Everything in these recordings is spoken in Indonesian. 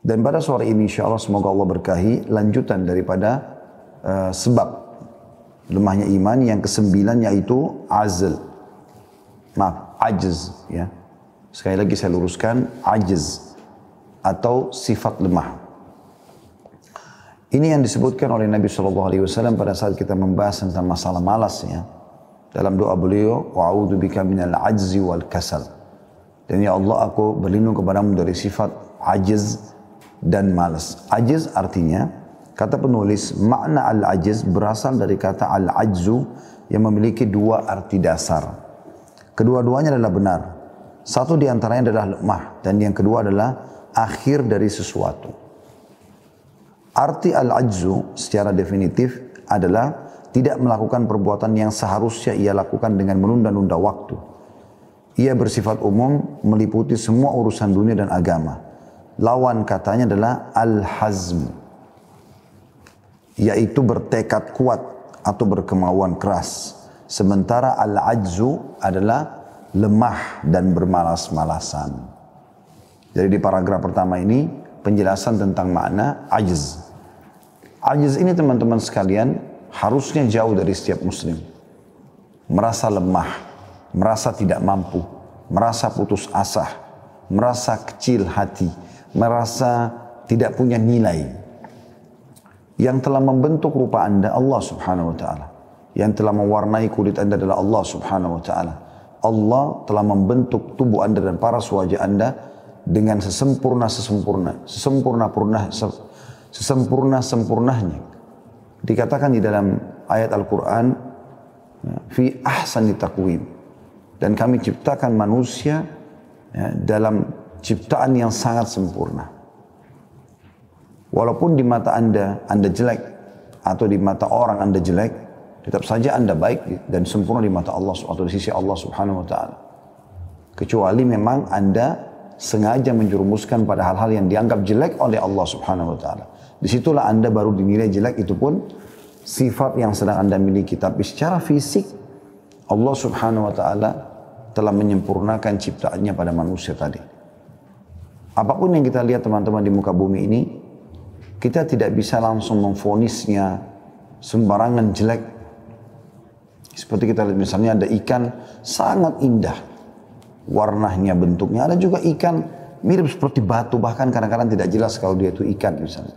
Dan pada sore ini insya Allah semoga Allah berkahi lanjutan daripada uh, sebab lemahnya iman yang kesembilan yaitu azl. Maaf, ajz ya. Sekali lagi saya luruskan ajz atau sifat lemah. Ini yang disebutkan oleh Nabi Shallallahu Alaihi Wasallam pada saat kita membahas tentang masalah malas ya. Dalam doa beliau, wa'udhu bika minal ajzi wal kasal. Dan ya Allah aku berlindung kepadamu dari sifat ajz dan malas. Ajiz artinya, kata penulis, makna al-ajiz berasal dari kata al-ajzu yang memiliki dua arti dasar. Kedua-duanya adalah benar. Satu di antaranya adalah lemah dan yang kedua adalah akhir dari sesuatu. Arti al-ajzu secara definitif adalah tidak melakukan perbuatan yang seharusnya ia lakukan dengan menunda-nunda waktu. Ia bersifat umum meliputi semua urusan dunia dan agama lawan katanya adalah al-hazm. Yaitu bertekad kuat atau berkemauan keras. Sementara al-ajzu adalah lemah dan bermalas-malasan. Jadi di paragraf pertama ini penjelasan tentang makna ajz. Ajz ini teman-teman sekalian harusnya jauh dari setiap muslim. Merasa lemah, merasa tidak mampu, merasa putus asa, merasa kecil hati, merasa tidak punya nilai. Yang telah membentuk rupa Anda Allah Subhanahu wa taala. Yang telah mewarnai kulit Anda adalah Allah Subhanahu wa taala. Allah telah membentuk tubuh Anda dan paras wajah Anda dengan sesempurna sesempurna sesempurna purna sesempurna sempurnanya. Dikatakan di dalam ayat Al-Qur'an ya, fi ahsan taqwim. Dan kami ciptakan manusia ya, dalam ciptaan yang sangat sempurna. Walaupun di mata Anda, Anda jelek. Atau di mata orang Anda jelek. Tetap saja Anda baik dan sempurna di mata Allah atau di sisi Allah subhanahu wa ta'ala. Kecuali memang Anda sengaja menjerumuskan pada hal-hal yang dianggap jelek oleh Allah subhanahu wa ta'ala. Disitulah Anda baru dinilai jelek itu pun sifat yang sedang Anda miliki. Tapi secara fisik Allah subhanahu wa ta'ala telah menyempurnakan ciptaannya pada manusia tadi. Apapun yang kita lihat teman-teman di muka bumi ini, kita tidak bisa langsung memfonisnya sembarangan jelek. Seperti kita lihat misalnya ada ikan sangat indah. Warnanya, bentuknya. Ada juga ikan mirip seperti batu. Bahkan kadang-kadang tidak jelas kalau dia itu ikan misalnya.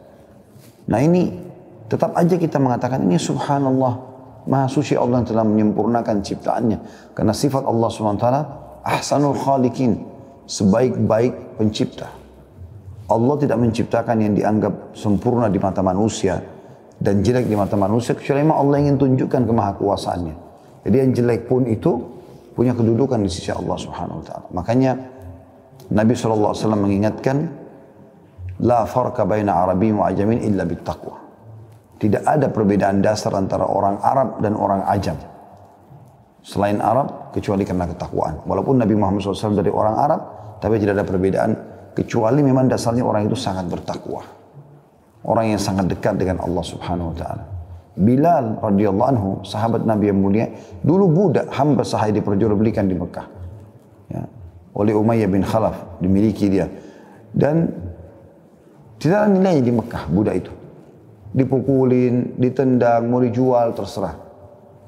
Nah ini tetap aja kita mengatakan ini subhanallah. Maha suci Allah telah menyempurnakan ciptaannya. Karena sifat Allah Subhanahu ta'ala ahsanul khalikin sebaik-baik pencipta. Allah tidak menciptakan yang dianggap sempurna di mata manusia dan jelek di mata manusia kecuali memang Allah ingin tunjukkan kemahakuasaannya. Jadi yang jelek pun itu punya kedudukan di sisi Allah Subhanahu wa taala. Makanya Nabi Alaihi Wasallam mengingatkan la farqa baina arabi wa ajamin illa bittaqwa. Tidak ada perbedaan dasar antara orang Arab dan orang ajam. Selain Arab kecuali karena ketakwaan. Walaupun Nabi Muhammad SAW dari orang Arab, tapi tidak ada perbedaan kecuali memang dasarnya orang itu sangat bertakwa. Orang yang sangat dekat dengan Allah Subhanahu wa taala. Bilal radhiyallahu anhu, sahabat Nabi yang mulia, dulu budak hamba sahaya diperjualbelikan di Mekah. Ya. Oleh Umayyah bin Khalaf dimiliki dia. Dan tidak ada di Mekah budak itu. Dipukulin, ditendang, mau dijual terserah.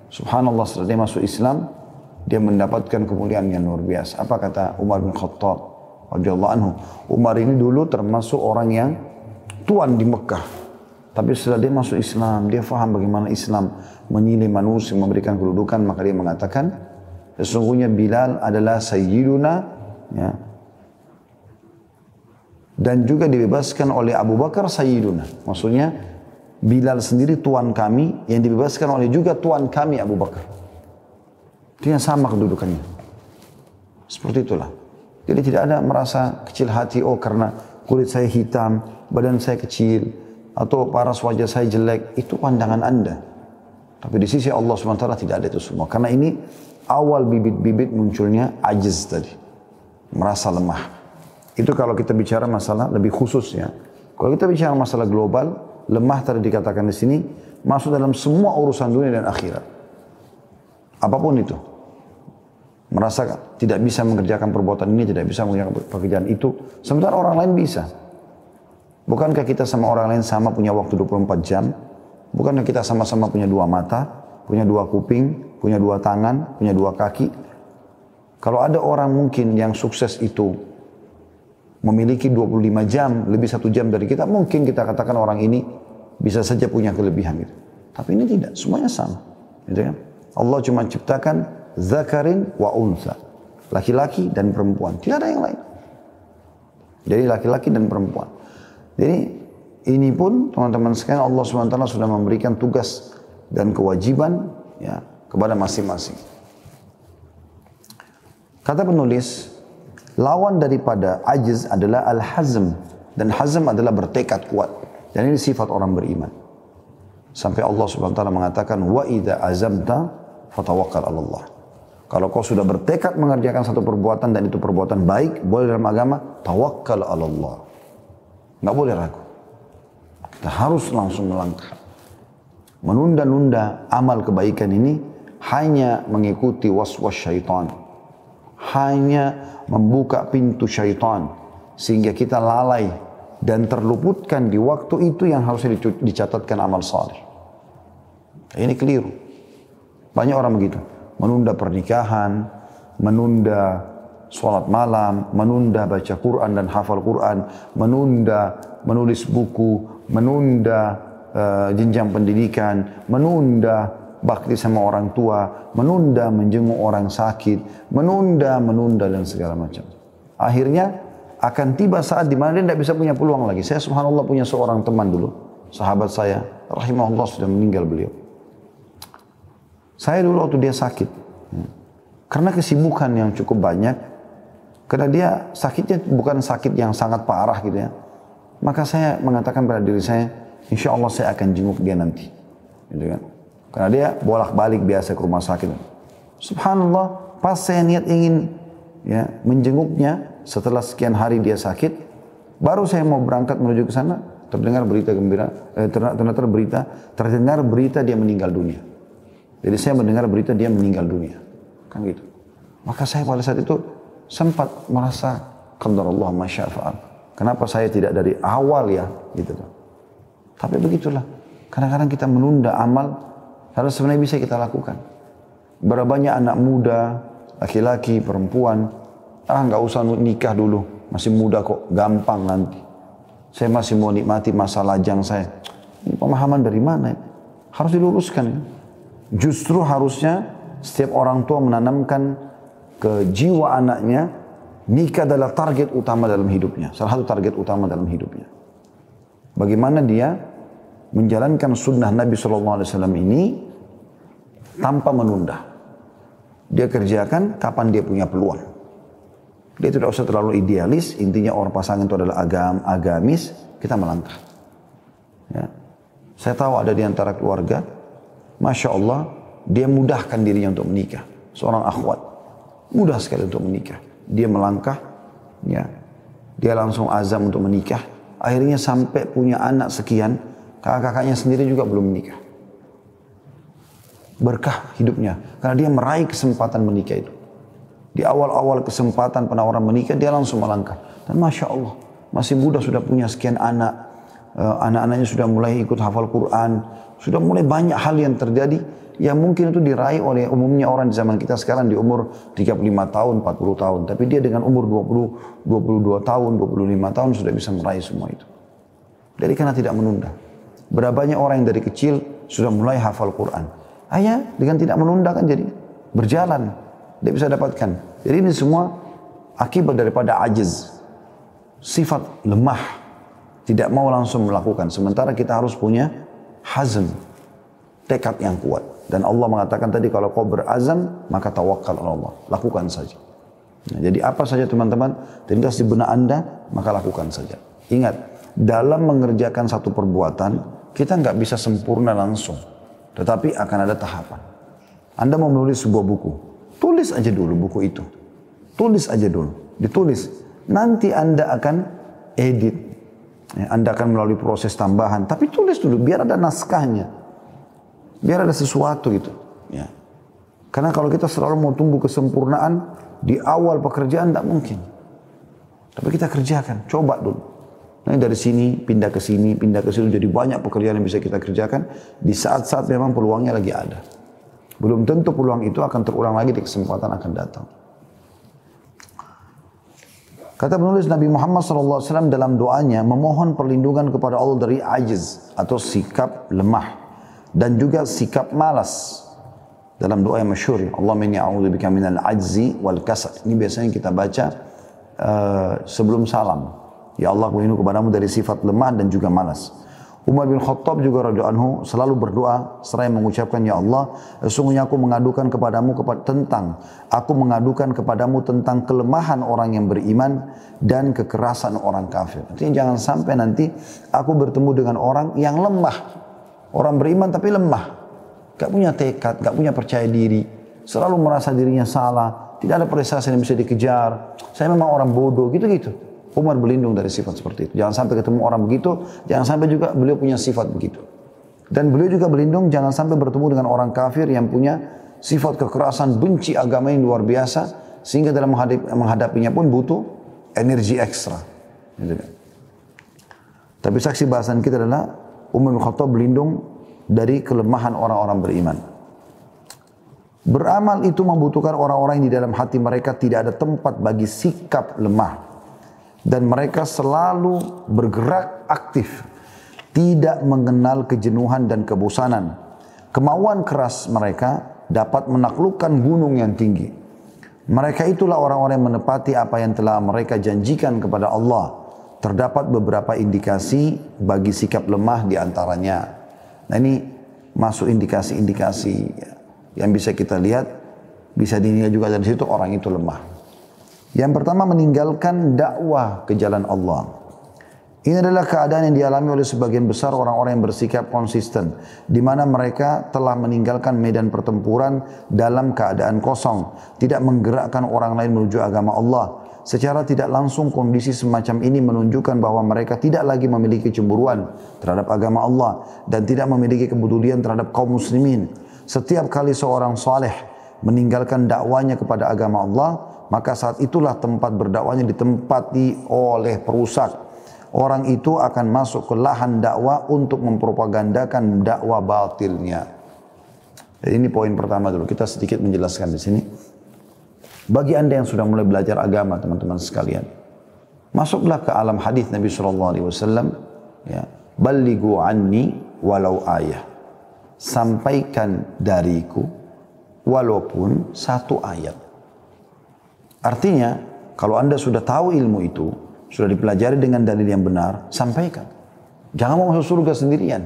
Subhanallah setelah dia masuk Islam, dia mendapatkan kemuliaan yang luar biasa. Apa kata Umar bin Khattab radhiyallahu anhu? Umar ini dulu termasuk orang yang tuan di Mekah. Tapi setelah dia masuk Islam, dia faham bagaimana Islam menilai manusia, memberikan kedudukan, maka dia mengatakan, sesungguhnya Bilal adalah sayyiduna, ya. dan juga dibebaskan oleh Abu Bakar sayyiduna. Maksudnya, Bilal sendiri tuan kami, yang dibebaskan oleh juga tuan kami Abu Bakar yang sama kedudukannya. Seperti itulah. Jadi tidak ada merasa kecil hati, oh karena kulit saya hitam, badan saya kecil, atau paras wajah saya jelek. Itu pandangan anda. Tapi di sisi Allah SWT tidak ada itu semua. Karena ini awal bibit-bibit munculnya ajiz tadi. Merasa lemah. Itu kalau kita bicara masalah lebih khusus ya. Kalau kita bicara masalah global, lemah tadi dikatakan di sini, masuk dalam semua urusan dunia dan akhirat. Apapun itu merasa tidak bisa mengerjakan perbuatan ini, tidak bisa mengerjakan pekerjaan itu, sementara orang lain bisa. Bukankah kita sama orang lain sama punya waktu 24 jam? Bukankah kita sama-sama punya dua mata, punya dua kuping, punya dua tangan, punya dua kaki? Kalau ada orang mungkin yang sukses itu memiliki 25 jam, lebih satu jam dari kita, mungkin kita katakan orang ini bisa saja punya kelebihan gitu. Tapi ini tidak, semuanya sama. Gitu kan? Allah cuma ciptakan zakarin wa unsa. Laki-laki dan perempuan. Tidak ada yang lain. Jadi laki-laki dan perempuan. Jadi ini pun teman-teman sekalian Allah SWT sudah memberikan tugas dan kewajiban ya kepada masing-masing. Kata penulis, lawan daripada ajiz adalah al-hazm dan hazm adalah bertekad kuat. Dan ini sifat orang beriman. Sampai Allah SWT mengatakan wa ida azamta fatawakkal Allah. Kalau kau sudah bertekad mengerjakan satu perbuatan dan itu perbuatan baik, boleh dalam agama, tawakal ala Allah. Nggak boleh ragu. Kita harus langsung melangkah. Menunda-nunda amal kebaikan ini hanya mengikuti was-was syaitan. Hanya membuka pintu syaitan. Sehingga kita lalai dan terluputkan di waktu itu yang harus dicatatkan amal salih. Ini keliru. Banyak orang begitu menunda pernikahan, menunda sholat malam, menunda baca Quran dan hafal Quran, menunda menulis buku, menunda uh, jenjang pendidikan, menunda bakti sama orang tua, menunda menjenguk orang sakit, menunda, menunda dan segala macam. Akhirnya akan tiba saat di mana dia tidak bisa punya peluang lagi. Saya subhanallah punya seorang teman dulu, sahabat saya, rahimahullah sudah meninggal beliau. Saya dulu waktu dia sakit, karena kesibukan yang cukup banyak, karena dia sakitnya bukan sakit yang sangat parah gitu ya. Maka saya mengatakan pada diri saya, insya Allah saya akan jenguk dia nanti. Gitu kan. Karena dia bolak-balik biasa ke rumah sakit. Subhanallah, pas saya niat ingin ya menjenguknya setelah sekian hari dia sakit, baru saya mau berangkat menuju ke sana, terdengar berita gembira, eh, berita, terdengar berita dia meninggal dunia. Jadi saya mendengar berita dia meninggal dunia. Kan gitu. Maka saya pada saat itu sempat merasa qadar Allah masyafa'al. Kenapa saya tidak dari awal ya gitu kan. Tapi begitulah. Kadang-kadang kita menunda amal karena sebenarnya bisa kita lakukan. Berapa banyak anak muda, laki-laki, perempuan, ah nggak usah nikah dulu, masih muda kok, gampang nanti. Saya masih mau nikmati masa lajang saya. Ini pemahaman dari mana? Harus diluruskan. Ya? justru harusnya setiap orang tua menanamkan ke jiwa anaknya nikah adalah target utama dalam hidupnya, salah satu target utama dalam hidupnya. Bagaimana dia menjalankan sunnah Nabi Shallallahu Alaihi Wasallam ini tanpa menunda. Dia kerjakan kapan dia punya peluang. Dia tidak usah terlalu idealis. Intinya orang pasangan itu adalah agam, agamis. Kita melangkah. Ya. Saya tahu ada di antara keluarga Masya Allah, dia mudahkan dirinya untuk menikah. Seorang akhwat. Mudah sekali untuk menikah. Dia melangkah, ya. Dia langsung azam untuk menikah. Akhirnya sampai punya anak sekian, kakak-kakaknya sendiri juga belum menikah. Berkah hidupnya. Karena dia meraih kesempatan menikah itu. Di awal-awal kesempatan penawaran menikah, dia langsung melangkah. Dan Masya Allah, masih muda sudah punya sekian anak, Eh, anak-anaknya sudah mulai ikut hafal Quran, sudah mulai banyak hal yang terjadi yang mungkin itu diraih oleh umumnya orang di zaman kita sekarang di umur 35 tahun, 40 tahun. Tapi dia dengan umur 20, 22 tahun, 25 tahun sudah bisa meraih semua itu. Jadi karena tidak menunda. berapa banyak orang yang dari kecil sudah mulai hafal Quran. Ayah dengan tidak menunda kan jadi berjalan. Dia bisa dapatkan. Jadi ini semua akibat daripada ajiz. Sifat lemah tidak mau langsung melakukan. Sementara kita harus punya hazm. Tekad yang kuat. Dan Allah mengatakan tadi kalau kau berazam maka tawakal Allah. Lakukan saja. Nah, jadi apa saja teman-teman terlintas di benak anda maka lakukan saja. Ingat dalam mengerjakan satu perbuatan kita nggak bisa sempurna langsung. Tetapi akan ada tahapan. Anda mau menulis sebuah buku. Tulis aja dulu buku itu. Tulis aja dulu. Ditulis. Nanti Anda akan edit. Ya, anda akan melalui proses tambahan, tapi tulis dulu biar ada naskahnya, biar ada sesuatu gitu. Ya. Karena kalau kita selalu mau tumbuh kesempurnaan di awal pekerjaan tak mungkin. Tapi kita kerjakan, coba dulu. Nah dari sini pindah ke sini, pindah ke sini, jadi banyak pekerjaan yang bisa kita kerjakan di saat-saat memang peluangnya lagi ada. Belum tentu peluang itu akan terulang lagi di kesempatan akan datang. Kata penulis Nabi Muhammad SAW dalam doanya memohon perlindungan kepada Allah dari ajiz atau sikap lemah dan juga sikap malas. Dalam doa yang masyur, Allah inni a'udzu bika minal ajzi wal kasal. Ini biasanya kita baca uh, sebelum salam. Ya Allah, aku kepadamu dari sifat lemah dan juga malas. Umar bin Khattab juga radhiyallahu anhu selalu berdoa seraya mengucapkan ya Allah, sungguhnya aku mengadukan kepadamu tentang aku mengadukan kepadamu tentang kelemahan orang yang beriman dan kekerasan orang kafir. Artinya jangan sampai nanti aku bertemu dengan orang yang lemah. Orang beriman tapi lemah. Gak punya tekad, gak punya percaya diri. Selalu merasa dirinya salah. Tidak ada prestasi yang bisa dikejar. Saya memang orang bodoh, gitu-gitu. Umar berlindung dari sifat seperti itu. Jangan sampai ketemu orang begitu, jangan sampai juga beliau punya sifat begitu. Dan beliau juga berlindung jangan sampai bertemu dengan orang kafir yang punya sifat kekerasan, benci agama yang luar biasa, sehingga dalam menghadapinya pun butuh energi ekstra. Gitu kan. Tapi saksi bahasan kita adalah Umar bin Khattab berlindung dari kelemahan orang-orang beriman. Beramal itu membutuhkan orang-orang yang di dalam hati mereka tidak ada tempat bagi sikap lemah dan mereka selalu bergerak aktif, tidak mengenal kejenuhan dan kebosanan. Kemauan keras mereka dapat menaklukkan gunung yang tinggi. Mereka itulah orang-orang yang menepati apa yang telah mereka janjikan kepada Allah. Terdapat beberapa indikasi bagi sikap lemah di antaranya. Nah ini masuk indikasi-indikasi yang bisa kita lihat, bisa dinilai juga dari situ orang itu lemah. Yang pertama meninggalkan dakwah ke jalan Allah. Ini adalah keadaan yang dialami oleh sebagian besar orang-orang yang bersikap konsisten, di mana mereka telah meninggalkan medan pertempuran dalam keadaan kosong, tidak menggerakkan orang lain menuju agama Allah. Secara tidak langsung kondisi semacam ini menunjukkan bahwa mereka tidak lagi memiliki cemburuan terhadap agama Allah dan tidak memiliki kepedulian terhadap kaum muslimin. Setiap kali seorang saleh meninggalkan dakwanya kepada agama Allah, maka saat itulah tempat berdakwahnya ditempati oleh perusak. Orang itu akan masuk ke lahan dakwah untuk mempropagandakan dakwah batilnya. Jadi eh, ini poin pertama dulu. Kita sedikit menjelaskan di sini. Bagi anda yang sudah mulai belajar agama, teman-teman sekalian, masuklah ke alam hadis Nabi Shallallahu Alaihi Wasallam. Ya, Baligu anni walau ayah. Sampaikan dariku walaupun satu ayat. Artinya, kalau Anda sudah tahu ilmu itu, sudah dipelajari dengan dalil yang benar, sampaikan. Jangan mau masuk surga sendirian.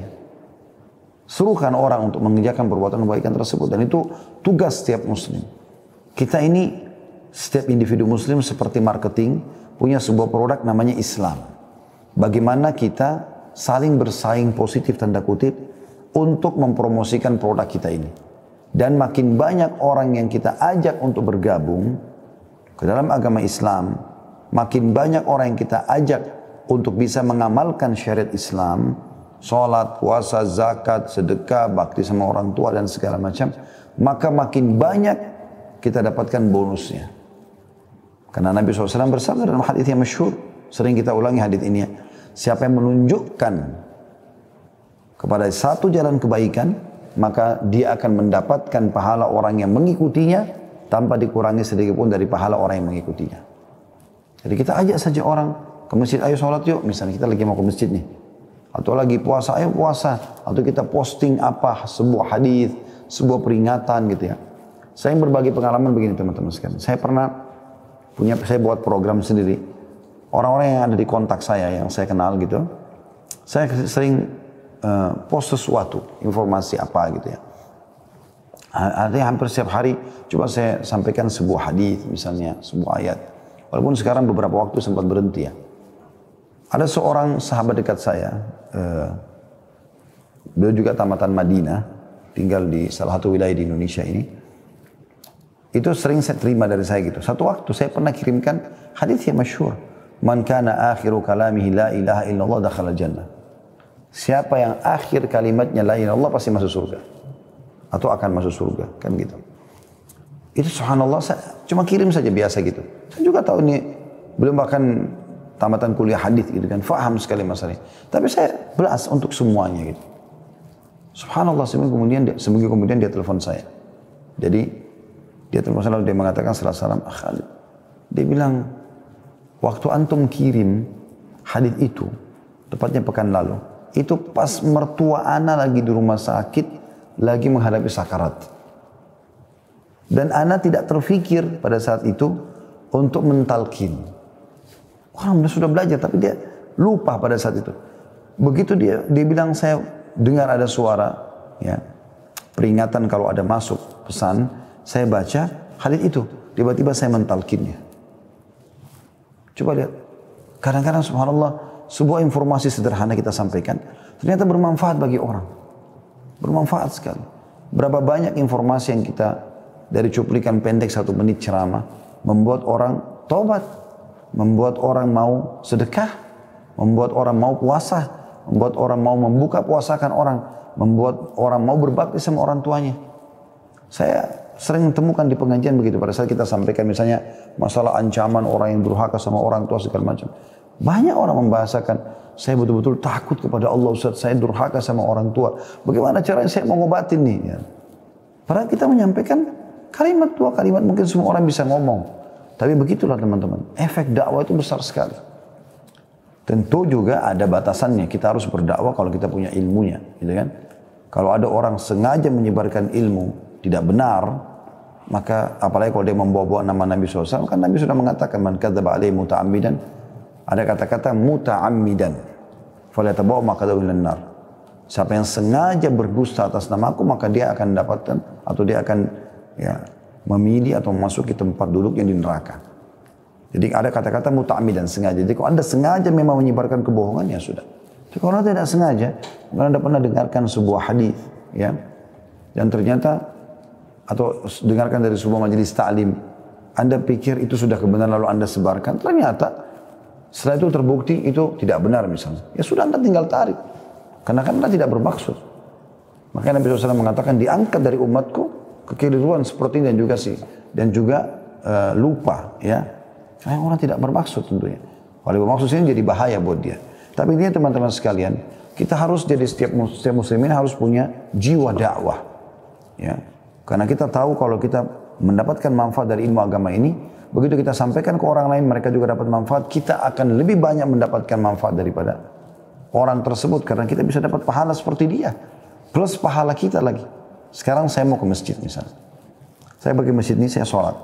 Serukan orang untuk mengerjakan perbuatan kebaikan tersebut. Dan itu tugas setiap muslim. Kita ini, setiap individu muslim seperti marketing, punya sebuah produk namanya Islam. Bagaimana kita saling bersaing positif tanda kutip untuk mempromosikan produk kita ini. Dan makin banyak orang yang kita ajak untuk bergabung, ke dalam agama Islam, makin banyak orang yang kita ajak untuk bisa mengamalkan syariat Islam, sholat, puasa, zakat, sedekah, bakti sama orang tua dan segala macam, maka makin banyak kita dapatkan bonusnya. Karena Nabi SAW bersabda dalam hadis yang masyhur, sering kita ulangi hadis ini. Ya, siapa yang menunjukkan kepada satu jalan kebaikan, maka dia akan mendapatkan pahala orang yang mengikutinya tanpa dikurangi sedikit pun dari pahala orang yang mengikutinya. Jadi kita ajak saja orang ke masjid, ayo sholat yuk. Misalnya kita lagi mau ke masjid nih. Atau lagi puasa, ayo puasa. Atau kita posting apa, sebuah hadis, sebuah peringatan gitu ya. Saya berbagi pengalaman begini teman-teman sekalian. Saya pernah punya, saya buat program sendiri. Orang-orang yang ada di kontak saya, yang saya kenal gitu. Saya sering uh, post sesuatu, informasi apa gitu ya. Artinya hampir setiap hari coba saya sampaikan sebuah hadis misalnya, sebuah ayat. Walaupun sekarang beberapa waktu sempat berhenti ya. Ada seorang sahabat dekat saya, eh, beliau juga tamatan Madinah, tinggal di salah satu wilayah di Indonesia ini. Itu sering saya terima dari saya gitu. Satu waktu saya pernah kirimkan hadis yang masyhur. Man kana akhiru kalamihi la ilaha illallah dakhala jannah. Siapa yang akhir kalimatnya la ilaha illallah pasti masuk surga atau akan masuk surga kan gitu itu subhanallah saya cuma kirim saja biasa gitu saya juga tahu ini belum bahkan tamatan kuliah hadis gitu kan faham sekali masalahnya tapi saya belas untuk semuanya gitu subhanallah seminggu kemudian dia, seminggu kemudian dia telepon saya jadi dia telepon saya lalu dia mengatakan salah salam ah dia bilang waktu antum kirim hadis itu tepatnya pekan lalu itu pas mertua ana lagi di rumah sakit lagi menghadapi sakarat. Dan ana tidak terfikir pada saat itu untuk mentalkin. Orang sudah belajar tapi dia lupa pada saat itu. Begitu dia dia bilang saya dengar ada suara ya peringatan kalau ada masuk pesan saya baca hadis itu tiba-tiba saya mentalkinnya. Coba lihat. Kadang-kadang subhanallah sebuah informasi sederhana kita sampaikan ternyata bermanfaat bagi orang. Bermanfaat sekali. Berapa banyak informasi yang kita dari cuplikan pendek satu menit ceramah membuat orang tobat, membuat orang mau sedekah, membuat orang mau puasa, membuat orang mau membuka puasakan orang, membuat orang mau berbakti sama orang tuanya. Saya sering temukan di pengajian begitu pada saat kita sampaikan misalnya masalah ancaman orang yang durhaka sama orang tua segala macam. Banyak orang membahasakan saya betul-betul takut kepada Allah Ustaz, saya durhaka sama orang tua. Bagaimana caranya saya mengobatin nih? Ya. Padahal kita menyampaikan kalimat tua, kalimat mungkin semua orang bisa ngomong. Tapi begitulah teman-teman, efek dakwah itu besar sekali. Tentu juga ada batasannya, kita harus berdakwah kalau kita punya ilmunya, gitu kan? Kalau ada orang sengaja menyebarkan ilmu tidak benar, maka apalagi kalau dia membawa-bawa nama Nabi SAW, kan Nabi sudah mengatakan man kadzaba alaih muta'amidan, Ada kata-kata muta'amidan, maka maka minan nar. Siapa yang sengaja berdusta atas nama aku maka dia akan dapatkan atau dia akan ya memilih atau masuk ke tempat duduk yang di neraka. Jadi ada kata-kata muta'mi dan sengaja. Jadi kalau anda sengaja memang menyebarkan kebohongan ya sudah. Tapi kalau anda tidak sengaja, kalau anda pernah dengarkan sebuah hadis ya dan ternyata atau dengarkan dari sebuah majelis taklim anda pikir itu sudah kebenaran lalu Anda sebarkan. Ternyata setelah itu terbukti itu tidak benar misalnya. Ya sudah anda tinggal tarik. Karena kan anda tidak bermaksud. Makanya Nabi SAW mengatakan diangkat dari umatku kekeliruan seperti ini dan juga sih dan juga uh, lupa ya. Karena orang tidak bermaksud tentunya. Kalau bermaksud ini jadi bahaya buat dia. Tapi ini teman-teman sekalian, kita harus jadi setiap, setiap muslimin harus punya jiwa dakwah. Ya. Karena kita tahu kalau kita mendapatkan manfaat dari ilmu agama ini, Begitu kita sampaikan ke orang lain, mereka juga dapat manfaat. Kita akan lebih banyak mendapatkan manfaat daripada orang tersebut karena kita bisa dapat pahala seperti dia. Plus pahala kita lagi. Sekarang saya mau ke masjid misalnya. Saya pergi masjid ini, saya sholat.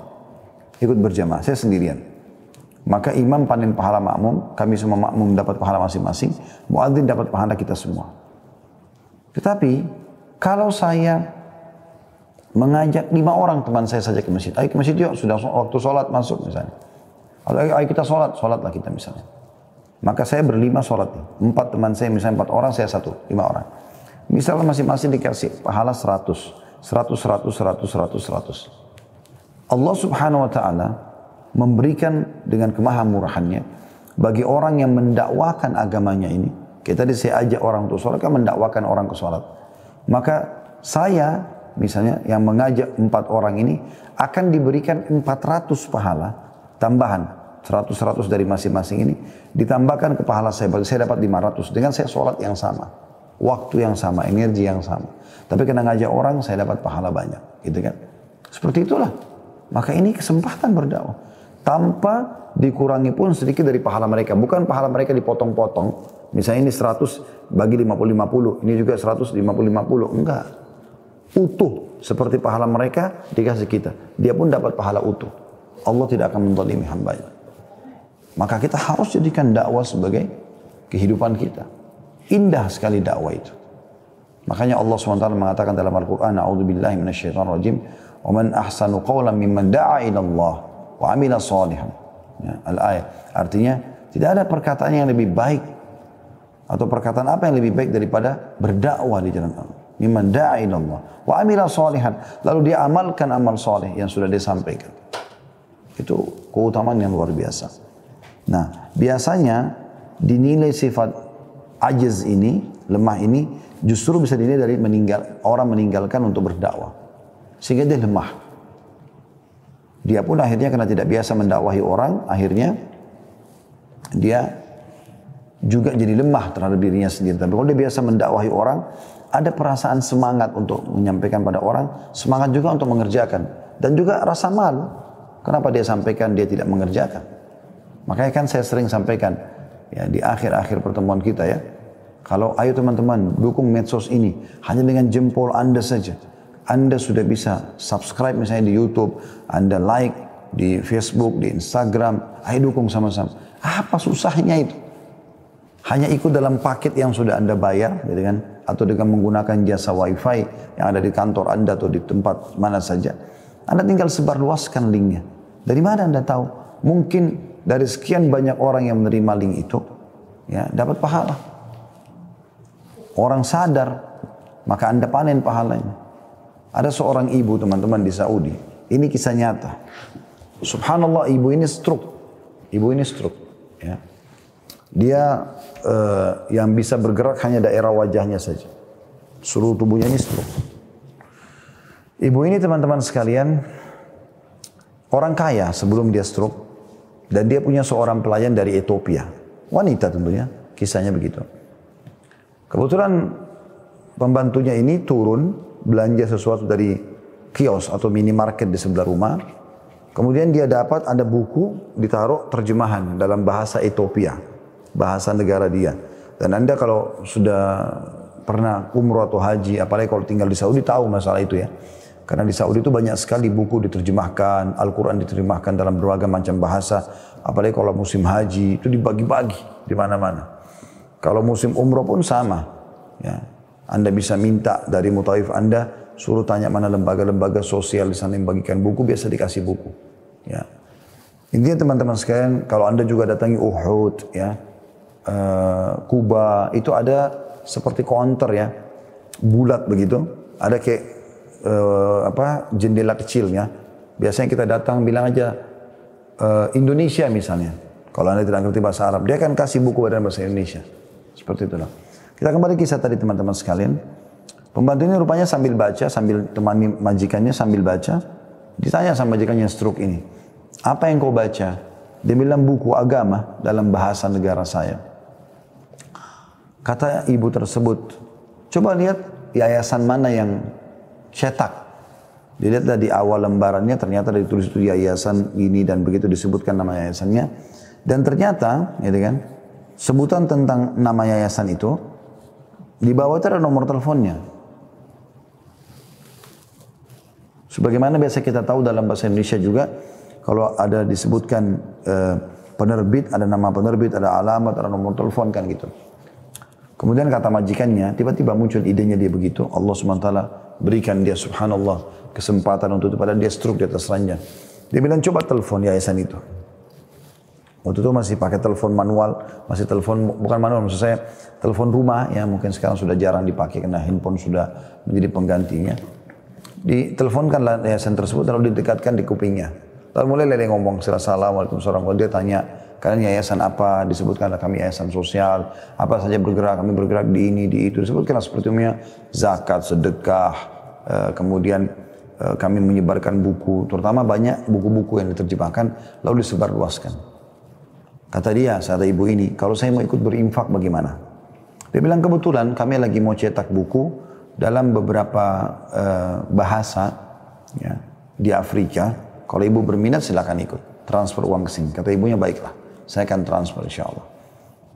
Ikut berjamaah, saya sendirian. Maka imam panen pahala makmum, kami semua makmum dapat pahala masing-masing, muadzin dapat pahala kita semua. Tetapi kalau saya Mengajak lima orang teman saya saja ke masjid. Ayo ke masjid yuk, sudah waktu sholat masuk misalnya. Ayo, ayo kita sholat, sholatlah kita misalnya. Maka saya berlima sholat nih. Empat teman saya misalnya empat orang, saya satu, lima orang. Misalnya masing-masing dikasih pahala seratus. Seratus, seratus, seratus, seratus, seratus. Allah subhanahu wa ta'ala memberikan dengan kemahamurahannya bagi orang yang mendakwakan agamanya ini. Kita tadi saya ajak orang untuk sholat, kan mendakwakan orang ke sholat. Maka saya misalnya yang mengajak empat orang ini akan diberikan empat ratus pahala tambahan seratus seratus dari masing-masing ini ditambahkan ke pahala saya bagi saya dapat lima ratus dengan saya sholat yang sama waktu yang sama energi yang sama tapi kena ngajak orang saya dapat pahala banyak gitu kan seperti itulah maka ini kesempatan berdakwah tanpa dikurangi pun sedikit dari pahala mereka bukan pahala mereka dipotong-potong misalnya ini seratus bagi lima puluh lima puluh. ini juga seratus lima puluh lima puluh. enggak utuh seperti pahala mereka dikasih kita. Dia pun dapat pahala utuh. Allah tidak akan hamba hambanya. Maka kita harus jadikan dakwah sebagai kehidupan kita. Indah sekali dakwah itu. Makanya Allah SWT mengatakan dalam Al-Quran, A'udhu billahi minasyaitan rajim, وَمَنْ أَحْسَنُ قَوْلًا مِمَّنْ دَعَ Allah wa amila salihan. ya, Al-ayat. Artinya, tidak ada perkataan yang lebih baik atau perkataan apa yang lebih baik daripada berdakwah di jalan Allah mimman da'a Allah wa amila salihan lalu dia amalkan amal soleh yang sudah dia sampaikan itu keutamaan yang luar biasa nah biasanya dinilai sifat ajiz ini lemah ini justru bisa dinilai dari meninggal orang meninggalkan untuk berdakwah sehingga dia lemah dia pun akhirnya karena tidak biasa mendakwahi orang akhirnya dia juga jadi lemah terhadap dirinya sendiri tapi kalau dia biasa mendakwahi orang ada perasaan semangat untuk menyampaikan pada orang, semangat juga untuk mengerjakan dan juga rasa malu. Kenapa dia sampaikan dia tidak mengerjakan? Makanya kan saya sering sampaikan ya di akhir-akhir pertemuan kita ya. Kalau ayo teman-teman dukung medsos ini hanya dengan jempol Anda saja. Anda sudah bisa subscribe misalnya di YouTube, Anda like di Facebook, di Instagram, ayo dukung sama-sama. Apa susahnya itu? hanya ikut dalam paket yang sudah Anda bayar gitu kan atau dengan menggunakan jasa wifi yang ada di kantor Anda atau di tempat mana saja. Anda tinggal sebarluaskan linknya. Dari mana Anda tahu? Mungkin dari sekian banyak orang yang menerima link itu ya dapat pahala. Orang sadar maka Anda panen pahalanya. Ada seorang ibu teman-teman di Saudi. Ini kisah nyata. Subhanallah ibu ini stroke. Ibu ini stroke. Ya dia uh, yang bisa bergerak hanya daerah wajahnya saja. Seluruh tubuhnya ini stroke. Ibu ini teman-teman sekalian, orang kaya sebelum dia stroke. Dan dia punya seorang pelayan dari Ethiopia. Wanita tentunya, kisahnya begitu. Kebetulan pembantunya ini turun belanja sesuatu dari kios atau minimarket di sebelah rumah. Kemudian dia dapat ada buku ditaruh terjemahan dalam bahasa Ethiopia bahasa negara dia. Dan Anda kalau sudah pernah umroh atau haji, apalagi kalau tinggal di Saudi tahu masalah itu ya. Karena di Saudi itu banyak sekali buku diterjemahkan, Al-Quran diterjemahkan dalam berbagai macam bahasa. Apalagi kalau musim haji itu dibagi-bagi di mana-mana. Kalau musim umroh pun sama. Ya. Anda bisa minta dari mutaif Anda, suruh tanya mana lembaga-lembaga sosial di sana yang bagikan buku, biasa dikasih buku. Ya. Intinya teman-teman sekalian, kalau Anda juga datangi Uhud, ya, Eh, Kuba itu ada seperti counter ya bulat begitu ada kayak uh, apa jendela kecilnya biasanya kita datang bilang aja uh, Indonesia misalnya kalau anda tidak ngerti bahasa Arab dia akan kasih buku badan bahasa Indonesia seperti itulah kita kembali kisah tadi teman-teman sekalian pembantu ini rupanya sambil baca sambil temani majikannya sambil baca ditanya sama majikannya stroke ini apa yang kau baca dia bilang buku agama dalam bahasa negara saya Kata ibu tersebut, coba lihat yayasan mana yang cetak. Dilihat dari awal lembarannya ternyata dari tulis itu yayasan ini dan begitu disebutkan nama yayasannya. Dan ternyata, gitu kan, sebutan tentang nama yayasan itu di bawah itu ada nomor teleponnya. Sebagaimana biasa kita tahu dalam bahasa Indonesia juga, kalau ada disebutkan eh, penerbit, ada nama penerbit, ada alamat, ada nomor telepon kan gitu. Kemudian kata majikannya, tiba-tiba muncul idenya dia begitu. Allah SWT berikan dia subhanallah kesempatan untuk itu. Padahal dia stroke di atas ranjang. Dia bilang, coba telepon yayasan itu. Waktu itu masih pakai telepon manual, masih telepon, bukan manual maksud saya, telepon rumah ya mungkin sekarang sudah jarang dipakai karena handphone sudah menjadi penggantinya. Diteleponkanlah yayasan tersebut lalu didekatkan di kupingnya. Lalu mulai lele ngomong, Assalamualaikum warahmatullahi Dia tanya, kalian yayasan apa disebutkanlah kami yayasan sosial apa saja bergerak kami bergerak di ini di itu disebutkanlah seperti umumnya zakat sedekah eh, kemudian eh, kami menyebarkan buku terutama banyak buku-buku yang diterjemahkan lalu disebarluaskan kata dia saat ibu ini kalau saya mau ikut berinfak bagaimana dia bilang kebetulan kami lagi mau cetak buku dalam beberapa eh, bahasa ya, di Afrika kalau ibu berminat silakan ikut transfer uang ke sini kata ibunya baiklah saya akan transfer insya Allah.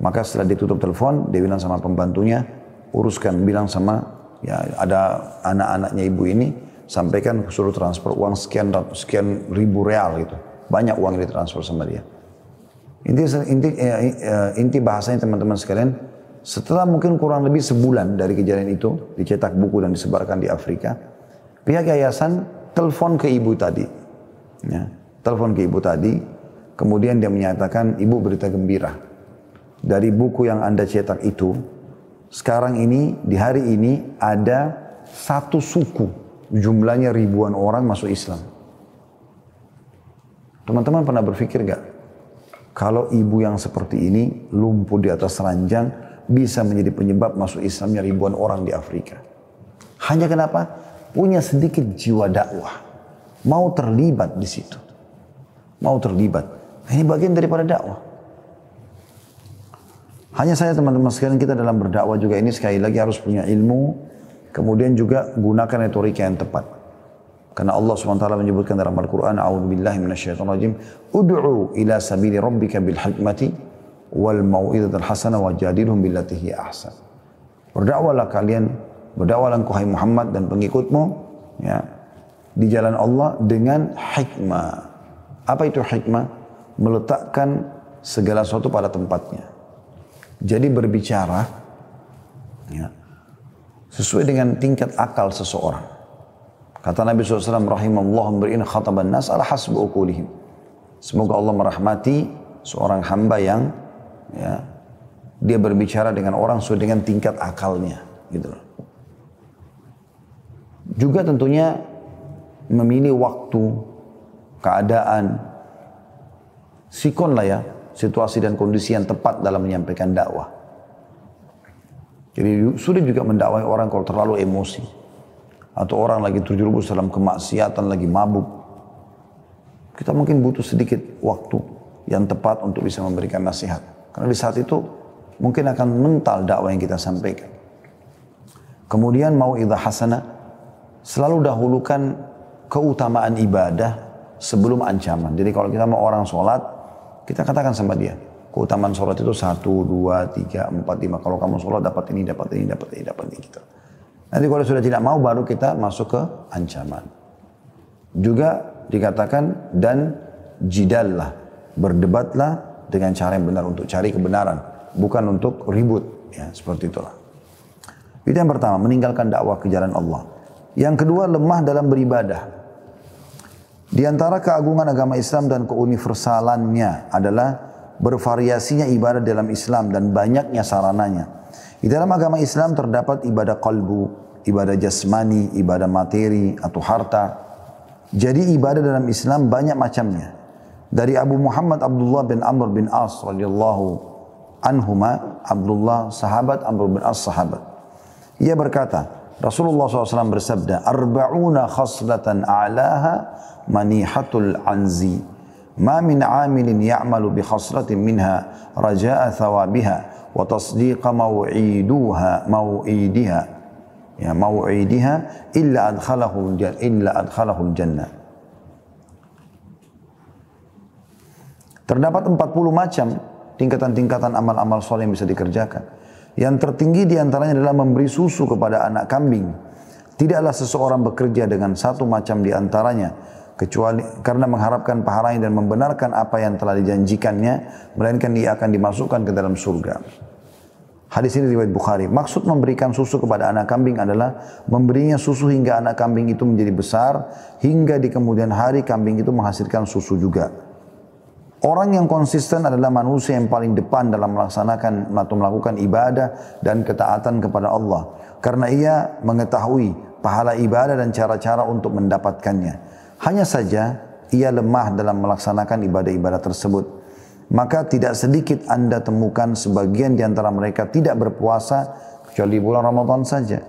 Maka setelah ditutup telepon, dia bilang sama pembantunya, uruskan, bilang sama ya ada anak-anaknya ibu ini, sampaikan suruh transfer uang sekian sekian ribu real gitu. Banyak uang yang ditransfer sama dia. Inti inti eh, eh, eh, inti bahasanya teman-teman sekalian, setelah mungkin kurang lebih sebulan dari kejadian itu dicetak buku dan disebarkan di Afrika, pihak yayasan telepon ke ibu tadi. Ya, telepon ke ibu tadi Kemudian dia menyatakan, ibu berita gembira. Dari buku yang anda cetak itu, sekarang ini, di hari ini ada satu suku. Jumlahnya ribuan orang masuk Islam. Teman-teman pernah berpikir gak? Kalau ibu yang seperti ini lumpuh di atas ranjang, bisa menjadi penyebab masuk Islamnya ribuan orang di Afrika. Hanya kenapa? Punya sedikit jiwa dakwah. Mau terlibat di situ. Mau terlibat. Ini bagian daripada dakwah. Hanya saya teman-teman sekalian kita dalam berdakwah juga ini sekali lagi harus punya ilmu, kemudian juga gunakan retorika yang tepat. Karena Allah SWT menyebutkan dalam Al-Quran, A'udhu billahi minasyaitonirrajim, Udu'u ila sabili rabbika bil hikmati wal mau'idatul hasana wa jadilhum billatihi ahsan. Berdakwalah kalian, berdakwalah engkau hai Muhammad dan pengikutmu, ya, di jalan Allah dengan hikmah. Apa itu hikmah? meletakkan segala sesuatu pada tempatnya. Jadi berbicara ya, sesuai dengan tingkat akal seseorang. Kata Nabi SAW, Rahimahullah beriin khataban nas ala hasbu ukulihim. Semoga Allah merahmati seorang hamba yang ya, dia berbicara dengan orang sesuai dengan tingkat akalnya. Gitu Juga tentunya memilih waktu, keadaan, sikonlah ya situasi dan kondisi yang tepat dalam menyampaikan dakwah. Jadi sulit juga mendakwai orang kalau terlalu emosi. Atau orang lagi terjerumus dalam kemaksiatan, lagi mabuk. Kita mungkin butuh sedikit waktu yang tepat untuk bisa memberikan nasihat. Karena di saat itu mungkin akan mental dakwah yang kita sampaikan. Kemudian mau idha hasana, selalu dahulukan keutamaan ibadah sebelum ancaman. Jadi kalau kita mau orang sholat, kita katakan sama dia, keutamaan sholat itu satu, dua, tiga, empat, lima. Kalau kamu sholat dapat ini, dapat ini, dapat ini, dapat ini gitu. Nanti kalau sudah tidak mau baru kita masuk ke ancaman. Juga dikatakan dan jidallah, berdebatlah dengan cara yang benar untuk cari kebenaran, bukan untuk ribut. Ya, seperti itulah. Itu yang pertama, meninggalkan dakwah ke jalan Allah. Yang kedua, lemah dalam beribadah. Di antara keagungan agama Islam dan keuniversalannya adalah bervariasinya ibadah dalam Islam dan banyaknya sarananya. Di dalam agama Islam terdapat ibadah kalbu, ibadah jasmani, ibadah materi atau harta. Jadi ibadah dalam Islam banyak macamnya. Dari Abu Muhammad Abdullah bin Amr bin As radhiyallahu anhuma, Abdullah sahabat Amr bin As sahabat. Ia berkata, Rasulullah SAW bersabda, Arba'una khaslatan a'laha manihatul anzi. Ma min amilin ya'malu bi khaslatin minha raja'a thawabiha wa tasdiqa maw'iduha maw'idiha. Ya, maw'idiha illa adkhalahu illa adkhalahu jannah. Terdapat 40 macam tingkatan-tingkatan amal-amal soleh yang bisa dikerjakan. Yang tertinggi diantaranya adalah memberi susu kepada anak kambing. Tidaklah seseorang bekerja dengan satu macam diantaranya, kecuali karena mengharapkan pahalanya dan membenarkan apa yang telah dijanjikannya, melainkan dia akan dimasukkan ke dalam surga. Hadis ini riwayat Bukhari. Maksud memberikan susu kepada anak kambing adalah memberinya susu hingga anak kambing itu menjadi besar, hingga di kemudian hari kambing itu menghasilkan susu juga. Orang yang konsisten adalah manusia yang paling depan dalam melaksanakan atau melakukan ibadah dan ketaatan kepada Allah. Karena ia mengetahui pahala ibadah dan cara-cara untuk mendapatkannya. Hanya saja ia lemah dalam melaksanakan ibadah-ibadah tersebut. Maka tidak sedikit anda temukan sebagian di antara mereka tidak berpuasa kecuali bulan Ramadan saja.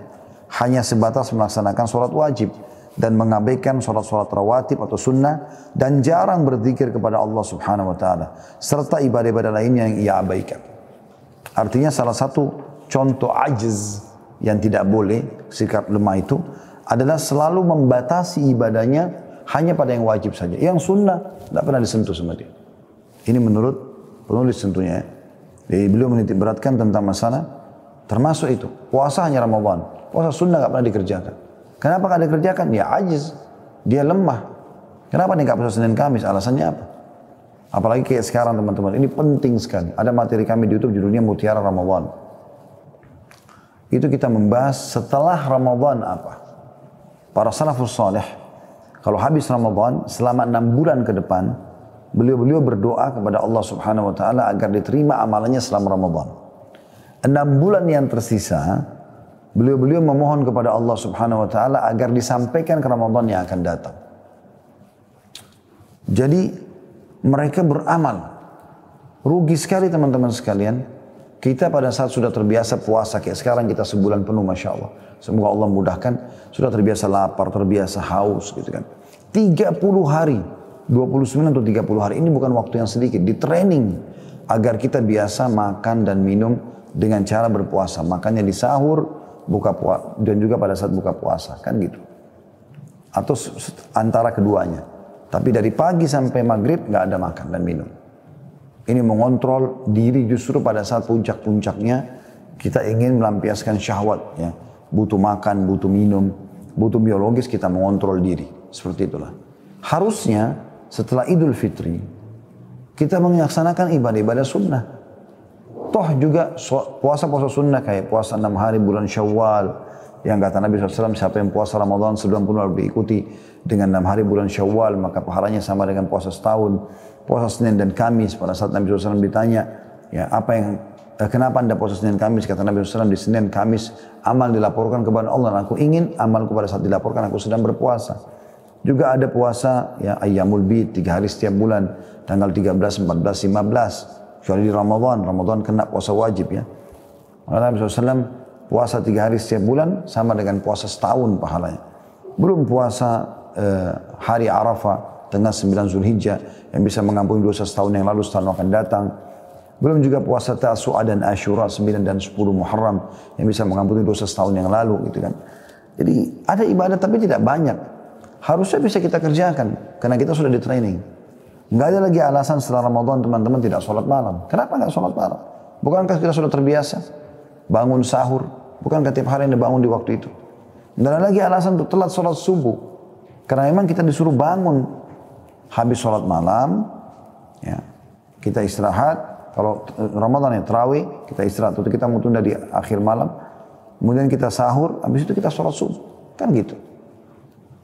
Hanya sebatas melaksanakan sholat wajib dan mengabaikan sholat-sholat rawatib atau sunnah dan jarang berzikir kepada Allah subhanahu wa ta'ala. Serta ibadah-ibadah lainnya yang ia abaikan. Artinya salah satu contoh ajiz yang tidak boleh sikap lemah itu adalah selalu membatasi ibadahnya hanya pada yang wajib saja. Yang sunnah tidak pernah disentuh sama dia. Ini menurut penulis tentunya Jadi ya. eh, beliau menitik beratkan tentang masalah termasuk itu. Puasa hanya Ramadan. Puasa sunnah tidak pernah dikerjakan. Kenapa gak dikerjakan? Ya ajis. Dia lemah. Kenapa nih gak bisa Senin Kamis? Alasannya apa? Apalagi kayak sekarang teman-teman. Ini penting sekali. Ada materi kami di Youtube judulnya Mutiara Ramadan. Itu kita membahas setelah Ramadan apa. Para salafus salih. Kalau habis Ramadan selama enam bulan ke depan. Beliau-beliau berdoa kepada Allah subhanahu wa ta'ala agar diterima amalannya selama Ramadan. Enam bulan yang tersisa beliau-beliau memohon kepada Allah Subhanahu wa taala agar disampaikan ke Ramadan yang akan datang. Jadi mereka beramal. Rugi sekali teman-teman sekalian. Kita pada saat sudah terbiasa puasa kayak sekarang kita sebulan penuh Masya Allah. Semoga Allah mudahkan. Sudah terbiasa lapar, terbiasa haus gitu kan. 30 hari. 29 atau 30 hari ini bukan waktu yang sedikit. Di training agar kita biasa makan dan minum dengan cara berpuasa. Makanya di sahur, buka puasa dan juga pada saat buka puasa kan gitu. Atau antara keduanya. Tapi dari pagi sampai maghrib nggak ada makan dan minum. Ini mengontrol diri justru pada saat puncak-puncaknya kita ingin melampiaskan syahwat ya. Butuh makan, butuh minum, butuh biologis kita mengontrol diri. Seperti itulah. Harusnya setelah Idul Fitri kita melaksanakan ibadah-ibadah sunnah toh juga puasa-puasa sunnah kayak puasa enam hari bulan Syawal yang kata Nabi SAW siapa yang puasa Ramadan sebelum pun harus diikuti dengan enam hari bulan Syawal maka pahalanya sama dengan puasa setahun puasa Senin dan Kamis pada saat Nabi SAW ditanya ya apa yang eh, kenapa anda puasa Senin Kamis? Kata Nabi SAW di Senin Kamis amal dilaporkan kepada Allah. Dan aku ingin amalku pada saat dilaporkan aku sedang berpuasa. Juga ada puasa ya ayamul bid tiga hari setiap bulan tanggal 13, 14, 15. Kecuali di Ramadan. Ramadan kena puasa wajib ya. Nabi SAW puasa tiga hari setiap bulan sama dengan puasa setahun pahalanya. Belum puasa eh, hari Arafah tengah sembilan Zulhijjah yang bisa mengampuni dosa setahun yang lalu setahun akan datang. Belum juga puasa Tasu'a dan Ashura sembilan dan sepuluh Muharram yang bisa mengampuni dosa setahun yang lalu gitu kan. Jadi ada ibadah tapi tidak banyak. Harusnya bisa kita kerjakan karena kita sudah di training. Nggak ada lagi alasan setelah Ramadan teman-teman tidak sholat malam. Kenapa nggak sholat malam? Bukankah kita sudah terbiasa? Bangun sahur. Bukankah tiap hari yang dibangun di waktu itu? Nggak ada lagi alasan untuk telat sholat subuh. Karena memang kita disuruh bangun. Habis sholat malam, ya, kita istirahat. Kalau eh, Ramadan ya terawih, kita istirahat. Itu kita mutunda di akhir malam. Kemudian kita sahur, habis itu kita sholat subuh. Kan gitu.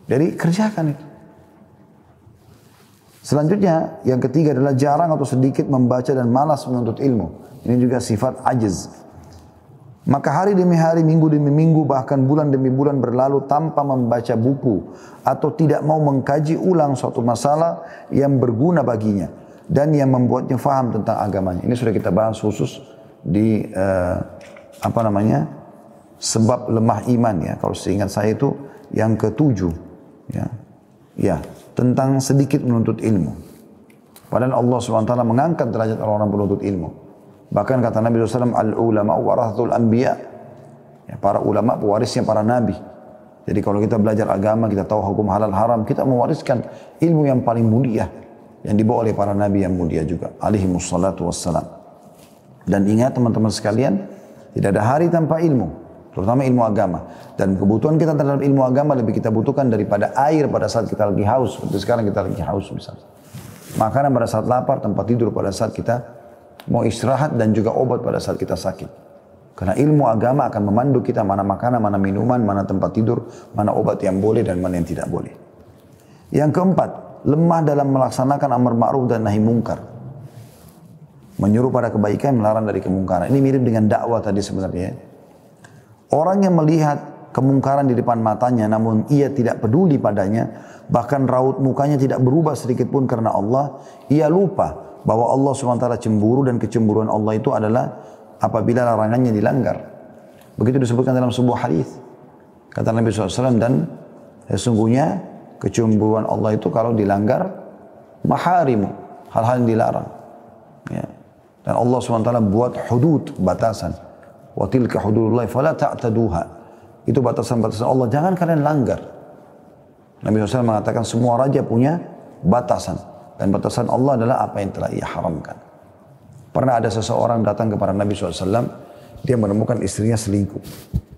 Jadi kerjakan itu. Selanjutnya, yang ketiga adalah jarang atau sedikit membaca dan malas menuntut ilmu. Ini juga sifat ajiz. Maka hari demi hari, minggu demi minggu, bahkan bulan demi bulan berlalu tanpa membaca buku atau tidak mau mengkaji ulang suatu masalah yang berguna baginya dan yang membuatnya faham tentang agamanya. Ini sudah kita bahas khusus di uh, apa namanya sebab lemah iman ya. Kalau seingat saya itu yang ketujuh ya Ya, tentang sedikit menuntut ilmu. Padahal Allah SWT mengangkat derajat orang-orang penuntut ilmu. Bahkan kata Nabi SAW, Al-ulama warathatul anbiya. Ya, para ulama pewarisnya para nabi. Jadi kalau kita belajar agama, kita tahu hukum halal haram, kita mewariskan ilmu yang paling mulia. Yang dibawa oleh para nabi yang mulia juga. Alihimus salatu wassalam. Dan ingat teman-teman sekalian, tidak ada hari tanpa ilmu terutama ilmu agama. Dan kebutuhan kita terhadap ilmu agama lebih kita butuhkan daripada air pada saat kita lagi haus, seperti sekarang kita lagi haus misalnya. Makanan pada saat lapar, tempat tidur pada saat kita mau istirahat dan juga obat pada saat kita sakit. Karena ilmu agama akan memandu kita mana makanan, mana minuman, mana tempat tidur, mana obat yang boleh dan mana yang tidak boleh. Yang keempat, lemah dalam melaksanakan amar ma'ruf dan nahi mungkar menyuruh pada kebaikan melarang dari kemungkaran ini mirip dengan dakwah tadi sebenarnya ya. Orang yang melihat kemungkaran di depan matanya namun ia tidak peduli padanya, bahkan raut mukanya tidak berubah sedikit pun karena Allah, ia lupa bahwa Allah SWT cemburu dan kecemburuan Allah itu adalah apabila larangannya dilanggar. Begitu disebutkan dalam sebuah hadis. Kata Nabi SAW dan sesungguhnya kecemburuan Allah itu kalau dilanggar maharimu, hal-hal yang dilarang. Ya. Dan Allah SWT buat hudud, batasan. Wa tilka hududullah fala ta'taduha. Itu batasan-batasan Allah, jangan kalian langgar. Nabi SAW mengatakan semua raja punya batasan. Dan batasan Allah adalah apa yang telah ia haramkan. Pernah ada seseorang datang kepada Nabi SAW, dia menemukan istrinya selingkuh.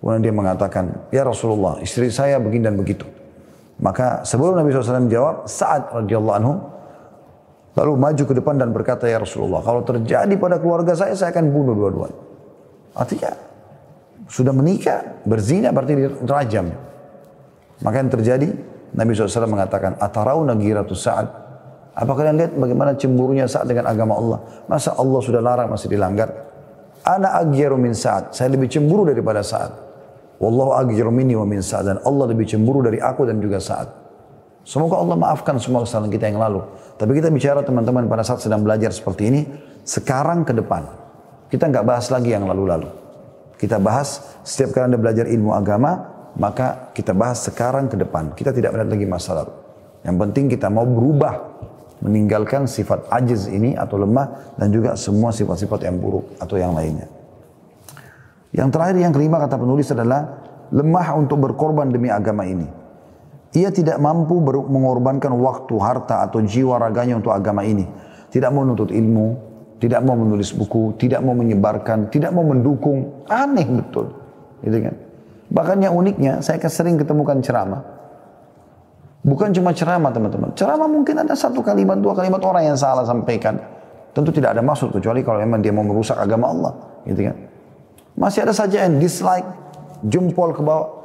Kemudian dia mengatakan, Ya Rasulullah, istri saya begini dan begitu. Maka sebelum Nabi SAW menjawab saat radhiyallahu anhu Lalu maju ke depan dan berkata, Ya Rasulullah, kalau terjadi pada keluarga saya, saya akan bunuh dua-duanya. Artinya sudah menikah, berzina berarti dirajam. Maka yang terjadi Nabi SAW mengatakan, Atarauna giratu sa'ad. Apa kalian lihat bagaimana cemburunya saat dengan agama Allah? Masa Allah sudah larang masih dilanggar? Ana agyaru min saat. Saya lebih cemburu daripada saat. Wallahu agyaru minni wa min saat. Dan Allah lebih cemburu dari aku dan juga saat. Semoga Allah maafkan semua kesalahan kita yang lalu. Tapi kita bicara teman-teman pada saat sedang belajar seperti ini, sekarang ke depan. Kita nggak bahas lagi yang lalu-lalu. Kita bahas setiap kali Anda belajar ilmu agama, maka kita bahas sekarang ke depan. Kita tidak melihat lagi masa lalu. Yang penting kita mau berubah, meninggalkan sifat ajiz ini atau lemah dan juga semua sifat-sifat yang buruk atau yang lainnya. Yang terakhir yang kelima kata penulis adalah lemah untuk berkorban demi agama ini. Ia tidak mampu mengorbankan waktu, harta atau jiwa raganya untuk agama ini. Tidak menuntut ilmu, tidak mau menulis buku, tidak mau menyebarkan, tidak mau mendukung. Aneh betul. Gitu kan? Bahkan yang uniknya, saya kan sering ketemukan ceramah. Bukan cuma ceramah teman-teman. Ceramah mungkin ada satu kalimat, dua kalimat orang yang salah sampaikan. Tentu tidak ada maksud kecuali kalau memang dia mau merusak agama Allah. Gitu kan? Masih ada saja yang dislike, jempol ke bawah.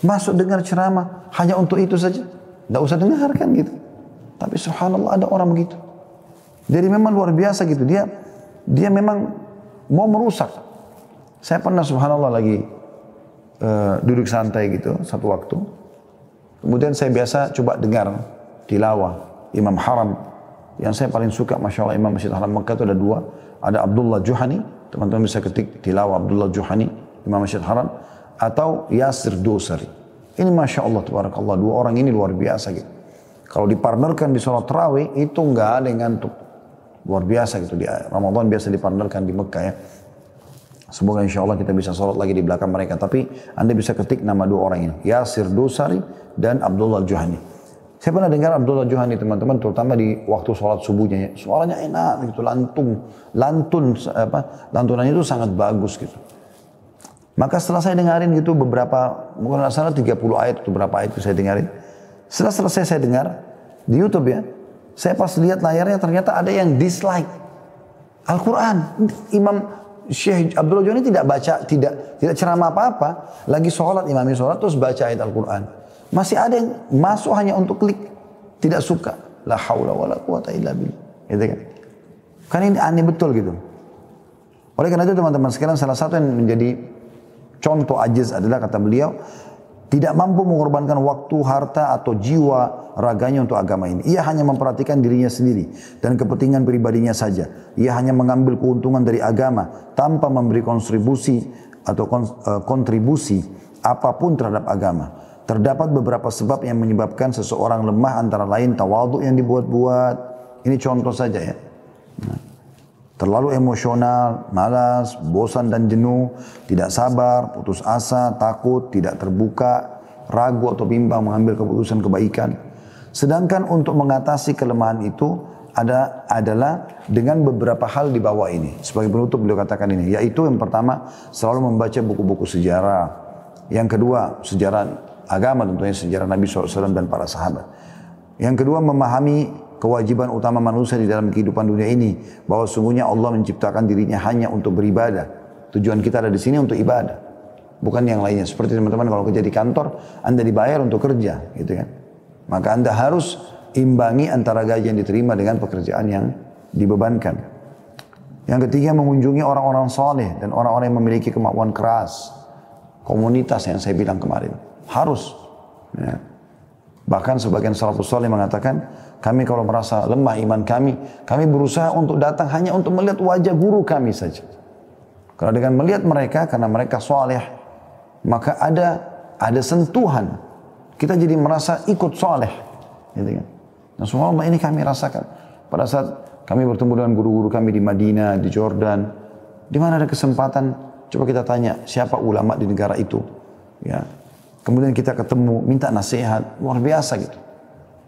Masuk dengar ceramah hanya untuk itu saja. Tidak usah dengarkan gitu. Tapi subhanallah ada orang begitu. Jadi memang luar biasa gitu. Dia dia memang mau merusak. Saya pernah subhanallah lagi uh, duduk santai gitu satu waktu. Kemudian saya biasa coba dengar tilawah Imam Haram. Yang saya paling suka Masya Allah Imam Masjid Haram Mekah itu ada dua. Ada Abdullah Juhani. Teman-teman bisa ketik tilawah Abdullah Juhani Imam Masjid Haram. Atau Yasir Dosari. Ini Masya Allah Tabarakallah. Dua orang ini luar biasa gitu. Kalau dipartnerkan di sholat terawih itu enggak ada yang ngantuk luar biasa gitu di Ramadan biasa dipandalkan di Mekah ya. Semoga insya Allah kita bisa sholat lagi di belakang mereka. Tapi Anda bisa ketik nama dua orang ini. Yasir Dusari dan Abdullah Juhani. Saya pernah dengar Abdullah Juhani teman-teman, terutama di waktu sholat subuhnya. Ya. Suaranya enak gitu, lantung. Lantun, apa, lantunannya itu sangat bagus gitu. Maka setelah saya dengarin gitu beberapa, mungkin salah 30 ayat atau berapa ayat itu saya dengarin. Setelah selesai saya dengar, di Youtube ya, saya pas lihat layarnya ternyata ada yang dislike Al-Quran. Imam Syekh Abdul ini tidak baca, tidak tidak ceramah apa-apa. Lagi sholat, imami sholat terus baca ayat Al-Quran. Masih ada yang masuk hanya untuk klik. Tidak suka. La hawla wa la quwata illa billah. Gitu kan. Kan ini aneh betul gitu. Oleh karena itu teman-teman sekarang salah satu yang menjadi contoh ajiz adalah kata beliau tidak mampu mengorbankan waktu, harta, atau jiwa raganya untuk agama ini. Ia hanya memperhatikan dirinya sendiri dan kepentingan pribadinya saja. Ia hanya mengambil keuntungan dari agama tanpa memberi kontribusi atau e, kontribusi apapun terhadap agama. Terdapat beberapa sebab yang menyebabkan seseorang lemah antara lain tawadu yang dibuat-buat. Ini contoh saja ya. Nah. Terlalu emosional, malas, bosan dan jenuh, tidak sabar, putus asa, takut, tidak terbuka, ragu atau bimbang mengambil keputusan kebaikan. Sedangkan untuk mengatasi kelemahan itu ada adalah dengan beberapa hal di bawah ini. Sebagai penutup beliau katakan ini, yaitu yang pertama selalu membaca buku-buku sejarah. Yang kedua, sejarah agama tentunya sejarah Nabi SAW dan para sahabat. Yang kedua memahami kewajiban utama manusia di dalam kehidupan dunia ini bahwa sungguhnya Allah menciptakan dirinya hanya untuk beribadah. Tujuan kita ada di sini untuk ibadah, bukan yang lainnya. Seperti teman-teman kalau kerja di kantor, Anda dibayar untuk kerja, gitu kan. Maka Anda harus imbangi antara gaji yang diterima dengan pekerjaan yang dibebankan. Yang ketiga mengunjungi orang-orang soleh dan orang-orang yang memiliki kemampuan keras. Komunitas yang saya bilang kemarin. Harus. Ya. Bahkan sebagian salafus soleh mengatakan, kami kalau merasa lemah iman kami, kami berusaha untuk datang hanya untuk melihat wajah guru kami saja. Kalau dengan melihat mereka, karena mereka soleh, maka ada ada sentuhan. Kita jadi merasa ikut soleh. Gitu kan. Nah, ini kami rasakan. Pada saat kami bertemu dengan guru-guru kami di Madinah, di Jordan, di mana ada kesempatan, coba kita tanya siapa ulama di negara itu. Ya, Kemudian kita ketemu, minta nasihat, luar biasa gitu.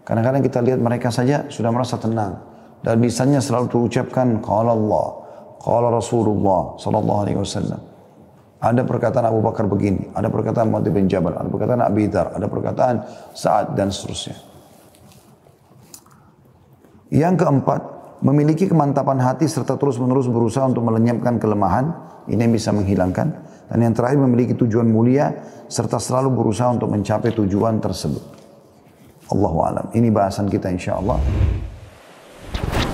Kadang-kadang kita lihat mereka saja sudah merasa tenang. Dan bisanya selalu terucapkan qala Allah, qala Rasulullah sallallahu alaihi wasallam. Ada perkataan Abu Bakar begini, ada perkataan Muadz bin Jabal, ada perkataan Abi Dhar, ada perkataan Sa'ad dan seterusnya. Yang keempat, memiliki kemantapan hati serta terus-menerus berusaha untuk melenyapkan kelemahan, ini yang bisa menghilangkan. Dan yang terakhir memiliki tujuan mulia serta selalu berusaha untuk mencapai tujuan tersebut. Allahu alam. Ini bahasan kita insya Allah.